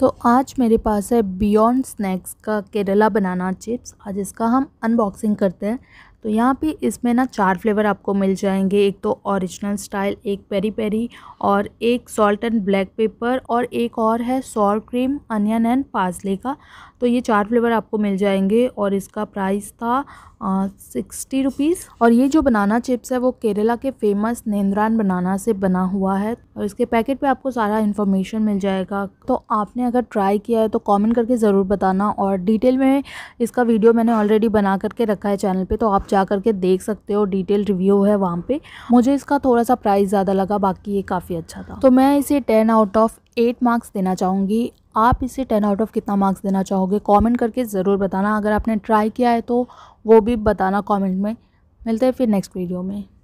तो आज मेरे पास है बियॉन्ड स्नैक्स का केरला बनाना चिप्स आज इसका हम अनबॉक्सिंग करते हैं तो यहाँ पे इसमें ना चार फ्लेवर आपको मिल जाएंगे एक तो ओरिजिनल स्टाइल एक पेरी पेरी और एक सॉल्ट एंड ब्लैक पेपर और एक और है sour cream onion and parsley का तो ये चार फ्लेवर आपको मिल जाएंगे और इसका प्राइस था सिक्सटी रुपीज़ और ये जो बनाना चिप्स है वो केरला के फेमस नेंद्रान बनाना से बना हुआ है और इसके पैकेट पे आपको सारा इन्फॉर्मेशन मिल जाएगा तो आपने अगर ट्राई किया है तो कमेंट करके ज़रूर बताना और डिटेल में इसका वीडियो मैंने ऑलरेडी बना करके रखा है चैनल पे तो आप जा कर के देख सकते हो डिटेल रिव्यू है वहाँ पे मुझे इसका थोड़ा सा प्राइस ज़्यादा लगा बाकी ये काफ़ी अच्छा था तो मैं इसे ten out of eight marks देना चाहूँगी आप इसे टेन आउट ऑफ कितना मार्क्स देना चाहोगे कॉमेंट करके ज़रूर बताना अगर आपने ट्राई किया है तो वो भी बताना कॉमेंट में मिलते हैं फिर नेक्स्ट वीडियो में